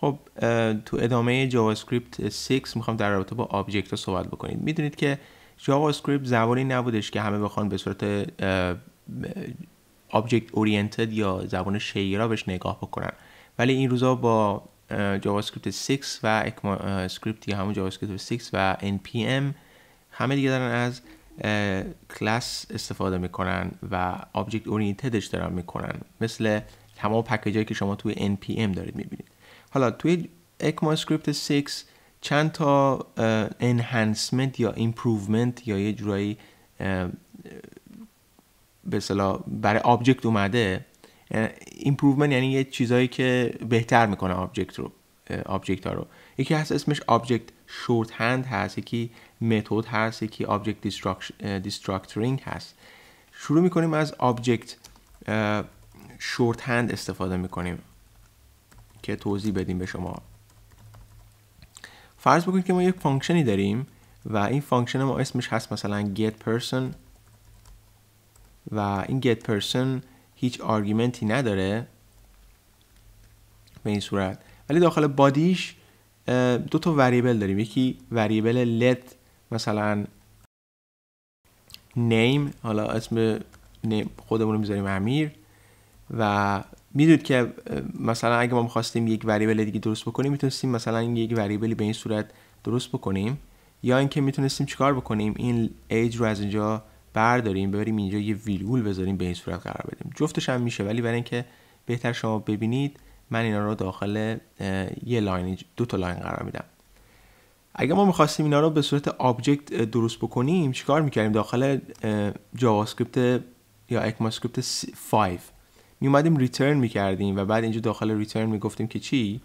خب تو ادامه جاوا اسکریپت 6 میخوام در رابطه با آبجکت ها صحبت بکنید میدونید که جاوا اسکریپت زبانی نبودش که همه بخوان به صورت آبجکت اورینتد یا زبان شیرا بهش نگاه بکنن ولی این روزا با جاوا اسکریپت 6 و اسکریپت یا همون جاوا اسکریپت 6 و npm همه دیگه دارن از کلاس استفاده میکنن و آبجکت اورینتدش دارن میکنن مثل تمام پکیجایی که شما توی npm دارید میبینید حالا توی اکما اسکریپت 6 چند تا انهانسمنت یا ایمپروومنت یا یه جورایی به برای آبجکت اومده ایمپروومنت یعنی یه چیزایی که بهتر میکنه آبجکت رو آبجکت ها رو یکی هست اسمش آبجکت شورت هند هست یکی متد هست یکی آبجکت دیستراکتورینگ هست شروع میکنیم از آبجکت شورت هند استفاده میکنیم که توضیح بدیم به شما فرض بکنید که ما یک فانکشنی داریم و این فانکشن ما اسمش هست مثلا get person و این get person هیچ آرگومنتی نداره به این صورت ولی داخل بادیش دو تا وریبل داریم یکی وریبل let مثلا name حالا اسم خودمون رو میذاریم امیر و میدونید که مثلا اگه ما میخواستیم یک وریبل دیگه درست بکنیم میتونستیم مثلا یک وریبلی به این صورت درست بکنیم یا اینکه میتونستیم چیکار بکنیم این ایج رو از اینجا برداریم بریم اینجا یه ویلول بذاریم به این صورت قرار بدیم جفتش هم میشه ولی برای اینکه بهتر شما ببینید من اینا رو داخل یه لاین دو تا لاین قرار میدم اگه ما میخواستیم اینا رو به صورت آبجکت درست بکنیم چیکار میکردیم داخل جاوا یا اکما 5 می اومدیم ریترن می و بعد اینجا داخل ریترن میگفتیم که چی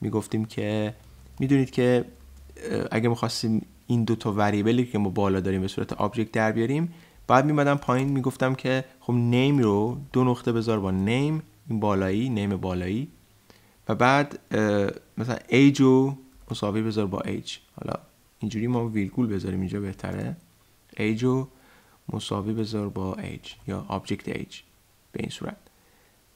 میگفتیم که میدونید که اگه میخواستیم این دو تا وریبلی که ما بالا داریم به صورت آبجکت در بیاریم بعد میمدم پایین میگفتم که خب نیم رو دو نقطه بذار با نیم این بالایی نیم بالایی و بعد مثلا ایج رو مساوی بذار با ایج حالا اینجوری ما ویلگول بذاریم اینجا بهتره ایج رو مساوی بذار با ایج یا آبجکت ایج به این صورت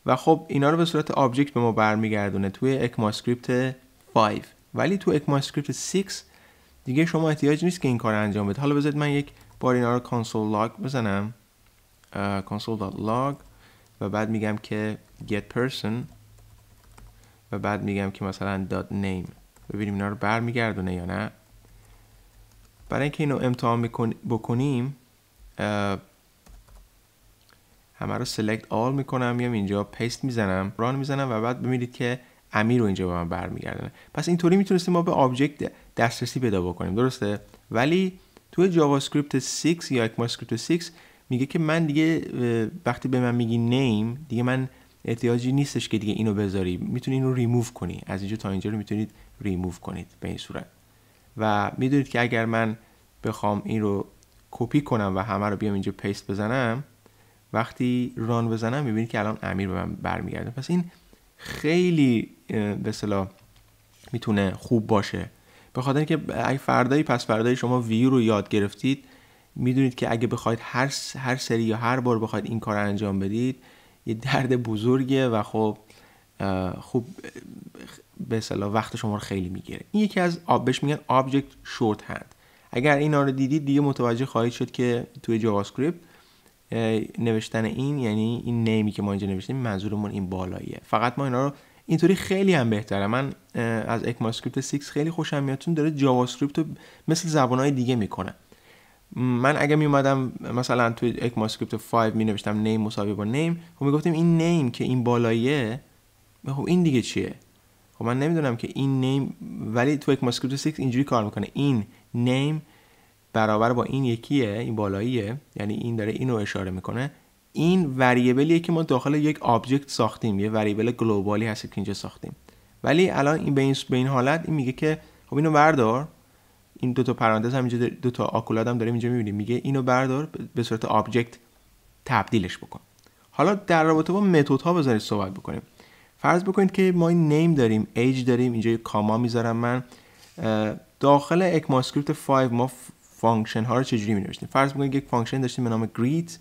و خب اینا رو به صورت آبجکت به ما برمیگردونه توی اکماسکریپت 5 ولی تو اکماسکریپت 6 دیگه شما احتیاج نیست که این کار انجام بده حالا بذارید من یک بار اینا رو کنسول لاگ بزنم console.log و بعد میگم که get person و بعد میگم که مثلا dot name ببینیم اینا رو برمیگردونه یا نه برای اینکه اینو امتحان بکنیم همه رو select all میکنم میام اینجا پیست میزنم ران میزنم و بعد ببینید که امیر رو اینجا به من برمیگردونه پس اینطوری میتونستیم ما به آبجکت دسترسی پیدا بکنیم درسته ولی توی جاوا اسکریپت 6 یا اکما اسکریپت 6 میگه که من دیگه وقتی به من میگی نیم دیگه من احتیاجی نیستش که دیگه اینو بذاری میتونی اینو ریموو کنی از اینجا تا اینجا رو میتونید ریموو کنید به این صورت و میدونید که اگر من بخوام این رو کپی کنم و همه رو بیام اینجا پیست بزنم وقتی ران بزنم میبینید که الان امیر به من برمیگرده پس این خیلی به صلاح میتونه خوب باشه به خاطر اینکه اگه فردایی پس فردایی شما ویو رو یاد گرفتید میدونید که اگه بخواید هر هر سری یا هر بار بخواید این کار رو انجام بدید یه درد بزرگه و خب خوب به وقت شما رو خیلی میگیره این یکی از آب بهش میگن آبجکت شورت هند اگر اینا رو دیدید دیگه متوجه خواهید شد که توی جاوا اسکریپت نوشتن این یعنی این نیمی که ما اینجا نوشتیم منظورمون این بالاییه فقط ما اینا رو اینطوری خیلی هم بهتره من از اکماسکریپت 6 خیلی خوشم میادتون داره جاوا اسکریپت رو مثل زبانهای دیگه میکنه من اگه می اومدم مثلا تو اکماسکریپت 5 می نوشتم نیم مساوی با نیم خب می گفتیم این نیم که این بالاییه خب این دیگه چیه خب من نمیدونم که این نیم ولی تو اکماسکریپت 6 اینجوری کار میکنه این نیم برابر با این یکیه این بالاییه یعنی این داره اینو اشاره میکنه این وریبلیه که ما داخل یک آبجکت ساختیم یه وریبل گلوبالی هست که اینجا ساختیم ولی الان این به این, به این حالت این میگه که خب اینو بردار این دو تا پرانتز هم اینجا دو تا آکولاد هم داریم اینجا میبینیم میگه اینو بردار به صورت آبجکت تبدیلش بکن حالا در رابطه با متد ها بذارید صحبت بکنیم فرض بکنید که ما این نیم داریم ایج داریم اینجا کاما میذارم من داخل اکماسکریپت 5 ما فانکشن ها رو چجوری فرض بکنید یک فانکشن داشتیم به نام گریت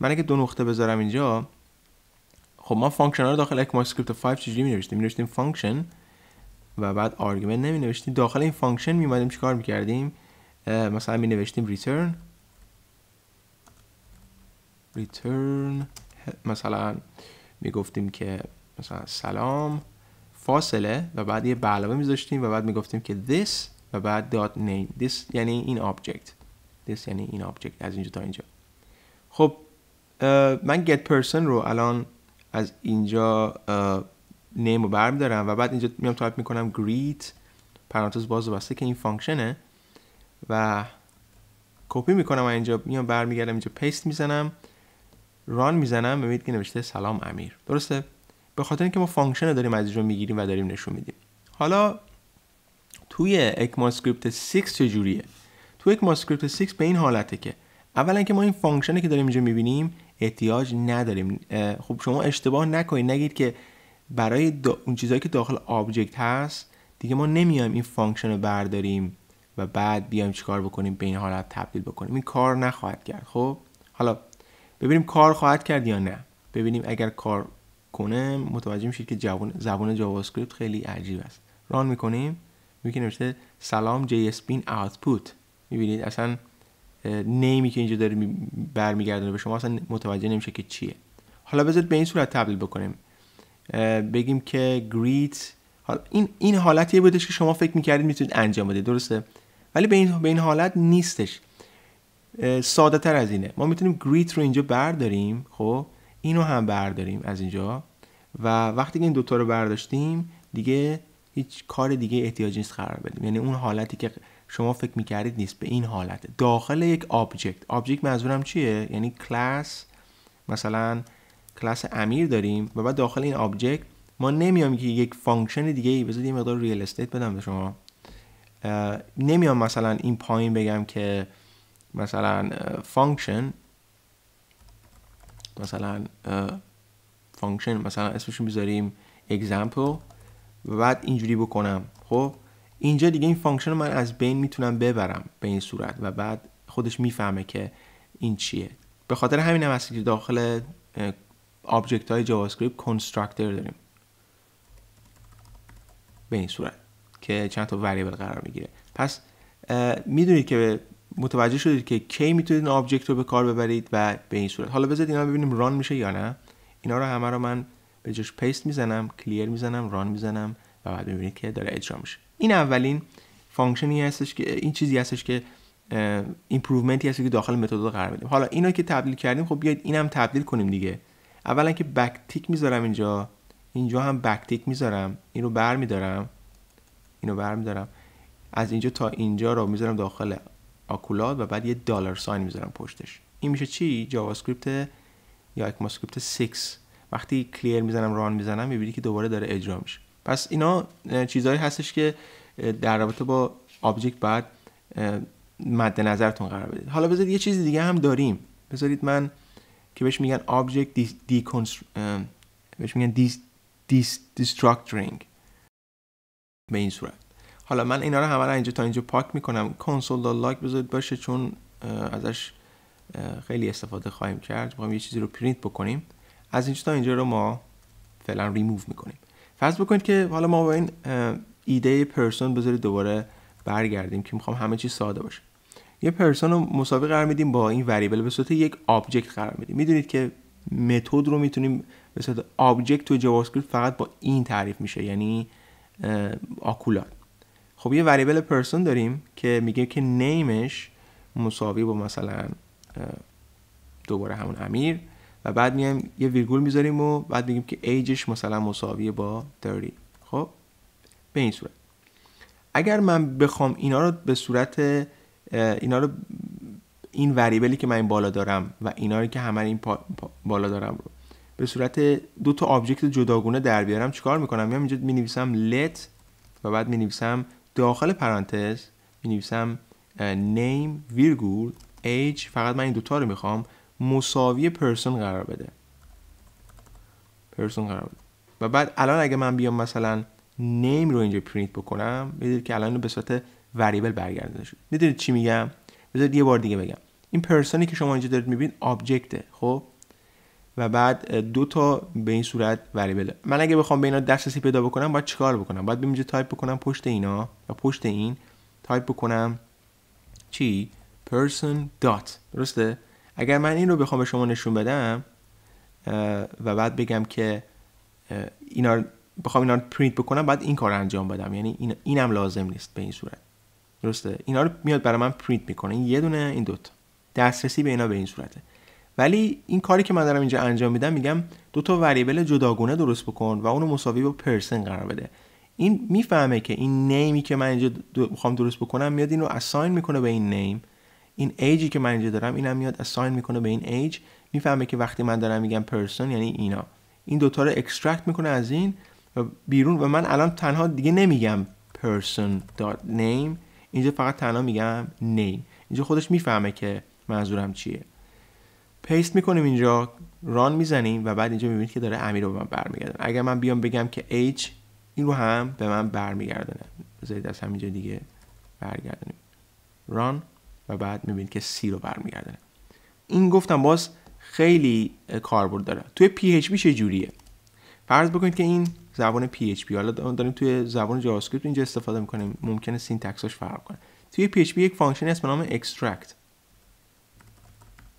من اگه دو نقطه بذارم اینجا خب ما فانکشن ها رو داخل یک 5 چجوری می نوشتیم فانکشن و بعد آرگومنت نمی داخل این فانکشن می چیکار می مثلا می نوشتیم ریترن مثلا می گفتیم که مثلا سلام فاصله و بعد یه به علاوه و بعد میگفتیم که this و بعد دات نیم this یعنی این آبجکت this یعنی این آبجکت از اینجا تا اینجا خب من get person رو الان از اینجا نیم رو برمیدارم و بعد اینجا میام تایپ میکنم greet پرانتز باز بسته که این فانکشنه و کپی میکنم و اینجا میام برمیگردم اینجا پیست میزنم ران میزنم ببینید که نوشته سلام امیر درسته به خاطر اینکه ما فانکشن رو داریم از اینجا میگیریم و داریم نشون میدیم حالا توی اکماسکریپت 6 چجوریه توی اکماسکریپت 6 به این حالته که اولا که ما این فانکشنی که داریم اینجا میبینیم احتیاج نداریم خب شما اشتباه نکنید نگید که برای اون چیزایی که داخل آبجکت هست دیگه ما نمیایم این فانکشن رو برداریم و بعد بیایم چیکار بکنیم به این حالت تبدیل بکنیم این کار نخواهد کرد خب حالا ببینیم کار خواهد کرد یا نه ببینیم اگر کار کنه متوجه میشید که زبان جاوا خیلی عجیب است ران میکنیم میبینی که نوشته سلام جی اسپین می میبینید اصلا نیمی که اینجا داره برمیگردونه به شما اصلا متوجه نمیشه که چیه حالا بذارید به این صورت تبدیل بکنیم بگیم که گریت این این حالتیه بودش که شما فکر میکردید میتونید انجام بده درسته ولی به این به این حالت نیستش ساده تر از اینه ما میتونیم گریت رو اینجا برداریم خب اینو هم برداریم از اینجا و وقتی که این دوتا رو برداشتیم دیگه هیچ کار دیگه احتیاج نیست قرار بدیم یعنی اون حالتی که شما فکر میکردید نیست به این حالته داخل یک آبجکت آبجکت منظورم چیه یعنی کلاس مثلا کلاس امیر داریم و بعد داخل این آبجکت ما نمیام که یک فانکشن دیگه ای بذارید یه مقدار ریل استیت بدم به شما نمیام مثلا این پایین بگم که مثلا فانکشن مثلا فانکشن مثلا اسمشون بذاریم example و بعد اینجوری بکنم خب اینجا دیگه این فانکشن رو من از بین میتونم ببرم به این صورت و بعد خودش میفهمه که این چیه به خاطر همین هم که داخل آبجکت های جاوا اسکریپت داریم به این صورت که چند تا وریبل قرار میگیره پس میدونید که متوجه شدید که کی میتونید این آبجکت رو به کار ببرید و به این صورت حالا بذارید اینا ببینیم ران میشه یا نه اینا رو همه رو من به جاش پیست میزنم کلیر میزنم ران میزنم و بعد میبینید که داره اجرا میشه این اولین فانکشنی هستش که این چیزی هستش که ایمپروومنتی هست که داخل متد قرار میدیم حالا اینو که تبدیل کردیم خب بیاید اینم تبدیل کنیم دیگه اولا که بک تیک میذارم اینجا اینجا هم بک تیک میذارم اینو برمیدارم اینو برمیدارم از اینجا تا اینجا رو میذارم داخل آکولاد و بعد یه دلار ساین میذارم پشتش این میشه چی جاوا اسکریپت یا اکما اسکریپت 6 وقتی کلیر میزنم ران میزنم میبینی که دوباره داره اجرا میشه پس اینا چیزهایی هستش که در رابطه با آبجکت بعد مد نظرتون قرار بدید حالا بذارید یه چیز دیگه هم داریم بذارید من که بهش میگن آبجکت دی, بهش میگن دیس به این صورت حالا من اینا رو همه اینجا تا اینجا پاک میکنم کنسول لاک بذارید باشه چون ازش خیلی استفاده خواهیم کرد میخوایم یه چیزی رو پرینت بکنیم از اینجا تا اینجا رو ما فعلا ریموو میکنیم فرض بکنید که حالا ما با این ایده پرسون بذارید دوباره برگردیم که میخوام همه چی ساده باشه یه پرسون رو مساوی قرار میدیم با این وریبل به صورت یک آبجکت قرار میدیم میدونید که متد رو میتونیم به صورت آبجکت تو جاوا فقط با این تعریف میشه یعنی آکولات خب یه وریبل پرسون داریم که میگه که نیمش مساوی با مثلا دوباره همون امیر و بعد میایم یه ویرگول میذاریم و بعد میگیم که ایجش مثلا مساوی با 30 خب به این صورت اگر من بخوام اینا رو به صورت اینا رو این وریبلی که من این بالا دارم و اینا رو که همه این بالا دارم رو به صورت دو تا آبجکت جداگونه در بیارم چیکار میکنم میام اینجا می let و بعد می داخل پرانتز می نویسم name ویرگول age فقط من این دوتا رو میخوام مساوی پرسون قرار بده پرسون قرار بده و بعد الان اگه من بیام مثلا نیم رو اینجا پرینت بکنم میدید که الان به صورت وریبل برگرده شد میدونید چی میگم بذارید یه بار دیگه بگم این پرسونی که شما اینجا دارید میبینید آبجکته خب و بعد دو تا به این صورت وریبل من اگه بخوام به اینا دسترسی پیدا بکنم باید چیکار بکنم باید اینجا تایپ بکنم پشت اینا و پشت این تایپ بکنم چی پرسون. دات درسته اگر من این رو بخوام به شما نشون بدم و بعد بگم که اینا بخوام اینا رو پرینت بکنم بعد این کار انجام بدم یعنی اینم لازم نیست به این صورت درسته اینا رو میاد برای من پرینت میکنه این یه دونه این دوتا دسترسی به اینا به این صورته ولی این کاری که من دارم اینجا انجام میدم میگم دو تا وریبل جداگونه درست بکن و اونو مساوی با پرسن قرار بده این میفهمه که این نیمی که من اینجا میخوام درست بکنم میاد اینو اساین میکنه به این نیم این ایجی که من اینجا دارم اینم میاد اساین میکنه به این ایج میفهمه که وقتی من دارم میگم پرسون یعنی اینا این دوتا رو اکسترکت میکنه از این و بیرون و من الان تنها دیگه نمیگم پرسون دات نیم اینجا فقط تنها میگم نیم اینجا خودش میفهمه که منظورم چیه پیست میکنیم اینجا ران میزنیم و بعد اینجا میبینید که داره امیر رو به من برمیگردن اگر من بیام بگم که ایج این رو هم به من برمیگردونه بذارید از همینجا دیگه برگردونیم ران و بعد میبینید که سی رو برمیگردونه این گفتم باز خیلی کاربرد داره توی پی PHP چه جوریه فرض بکنید که این زبان پی پی حالا داریم توی زبان جاوا اسکریپت اینجا استفاده میکنیم ممکنه سینتکسش فرق کنه توی پی پی یک فانکشن هست به نام extract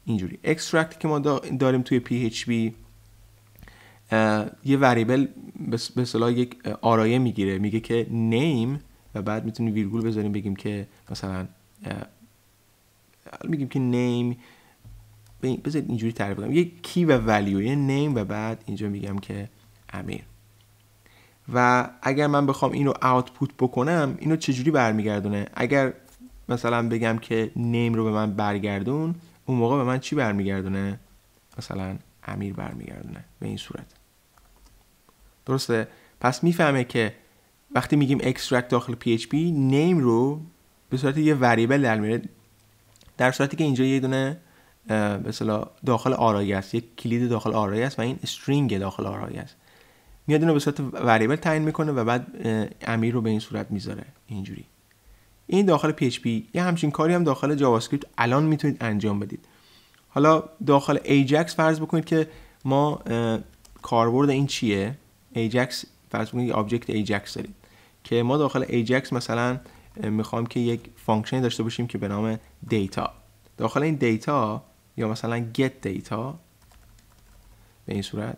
اینجوری extract که ما داریم توی پی PHP یه وریبل به اصطلاح یک آرایه میگیره میگه که نیم و بعد میتونیم ویرگول بذاریم بگیم که مثلا میگیم که نیم بذارید اینجوری تعریف کنم یک کی و ولیو یه نیم و بعد اینجا میگم که امیر و اگر من بخوام اینو آوتپوت بکنم اینو چجوری برمیگردونه اگر مثلا بگم که نیم رو به من برگردون اون موقع به من چی برمیگردونه مثلا امیر برمیگردونه به این صورت درسته پس میفهمه که وقتی میگیم اکسترکت داخل پی نیم رو به صورت یه وریبل در میاره در صورتی که اینجا یه دونه داخل آرایی است یک کلید داخل آرایی است و این استرینگ داخل آرایی است میاد اینو به صورت وریبل تعیین میکنه و بعد امیر رو به این صورت میذاره اینجوری این داخل PHP، یه همچین کاری هم داخل جاوا اسکریپت الان میتونید انجام بدید حالا داخل ایجکس فرض بکنید که ما کاربرد این چیه ایجکس فرض یه آبجکت ایجکس دارید که ما داخل ایجکس مثلا میخوام که یک فانکشنی داشته باشیم که به نام دیتا داخل این دیتا یا مثلا get دیتا به این صورت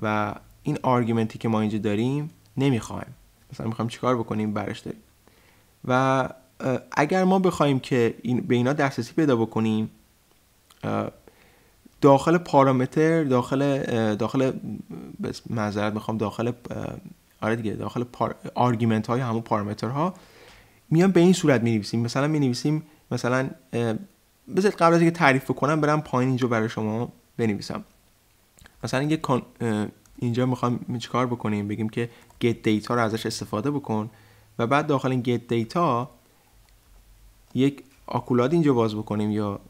و این آرگومنتی که ما اینجا داریم نمیخوایم مثلا میخوایم چیکار بکنیم برش داریم و اگر ما بخوایم که این به اینا دسترسی پیدا بکنیم داخل پارامتر داخل داخل معذرت میخوام داخل آره دیگه داخل پار... آرگومنت های همون پارامترها میان به این صورت می نویسیم مثلا می نویسیم مثلا بذارید قبل از اینکه تعریف کنم برم پایین اینجا برای شما بنویسم مثلا اینجا میخوام چیکار بکنیم بگیم که get data رو ازش استفاده بکن و بعد داخل این get data یک آکولاد اینجا باز بکنیم یا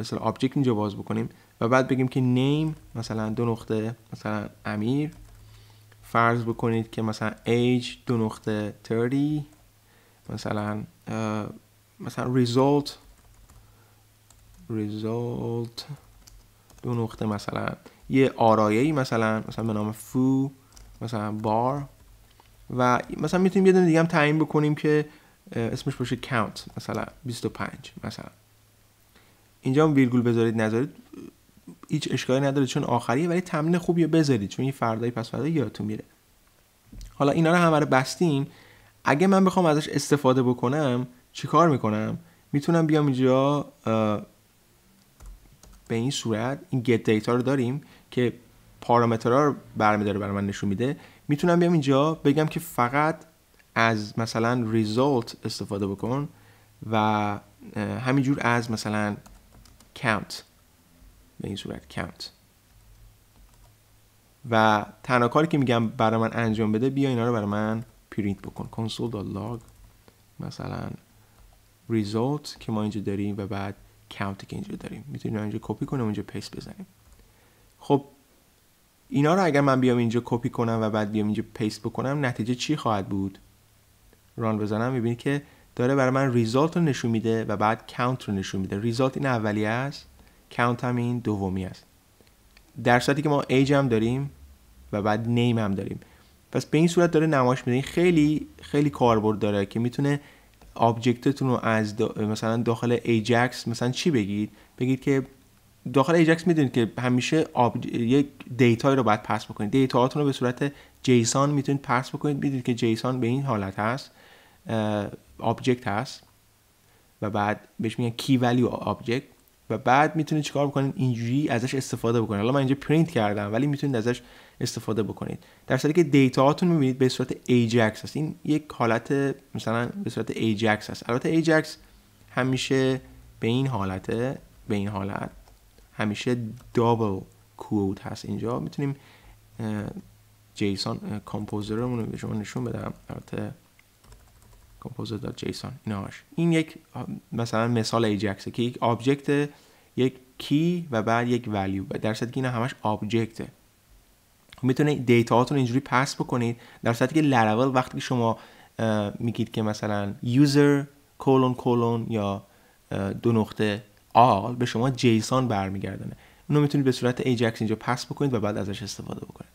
مثلا آبجکت اینجا باز بکنیم و بعد بگیم که name مثلا دو نقطه مثلا امیر فرض بکنید که مثلا age دو نقطه 30 مثلا مثلا result result دو نقطه مثلا یه آرایه مثلا مثلا به نام فو مثلا بار و مثلا میتونیم یه دونه دیگه هم تعیین بکنیم که اسمش باشه count مثلا 25 مثلا اینجا هم ویرگول بذارید نذارید هیچ اشکالی نداره چون آخریه ولی تمرین خوبیه بذارید چون این فردای پس فردا یادتون میره حالا اینا رو همه رو بستیم اگه من بخوام ازش استفاده بکنم چیکار میکنم میتونم بیام اینجا به این صورت این get data رو داریم که پارامترها رو برمیداره برای من نشون میده میتونم بیام اینجا بگم که فقط از مثلا result استفاده بکن و همینجور از مثلا count به این صورت count و تنها کاری که میگم برای من انجام بده بیا اینا رو برای من پرینت بکن کنسول لاگ مثلا ریزولت که ما اینجا داریم و بعد count که اینجا داریم میتونیم اینجا کپی کنیم اینجا پیست بزنیم خب اینا رو اگر من بیام اینجا کپی کنم و بعد بیام اینجا پیست بکنم نتیجه چی خواهد بود ران بزنم میبینی که داره برای من ریزالت رو نشون میده و بعد کاونت رو نشون میده ریزالت این اولی است کاونت هم این دومی است در صورتی که ما ایج هم داریم و بعد نیم هم داریم پس به این صورت داره نمایش میده خیلی خیلی کاربرد داره که میتونه آبجکتتون رو از مثلا داخل ایجکس مثلا چی بگید بگید که داخل ایجکس میدونید که همیشه یک دیتای رو باید پس بکنید دیتاهاتون رو به صورت جیسون میتونید پس بکنید میدونید که جیسون به این حالت هست آبجکت هست و بعد بهش میگن کی ولیو آبجکت و بعد میتونید چیکار بکنید اینجوری ازش استفاده بکنید حالا من اینجا پرینت کردم ولی میتونید ازش استفاده بکنید در صورتی که دیتا هاتون میبینید به صورت ایجکس هست این یک حالت مثلا به صورت ایجکس هست البته ایجکس همیشه به این حالت به این حالت همیشه دابل کوت هست اینجا میتونیم جیسون کامپوزرمون رو به شما نشون بدم البته دات جیسون این یک مثلا مثال ایجکس که یک آبجکت یک کی و بعد یک ولیو در صورتی که اینا همش آبجکته میتونید دیتا هاتون اینجوری پس بکنید در صورتی که لراول وقتی شما میگید که مثلا یوزر کولون کولون یا دو نقطه آل به شما جیسون برمیگردنه اونو میتونید به صورت ایجکس اینجا پس بکنید و بعد ازش استفاده بکنید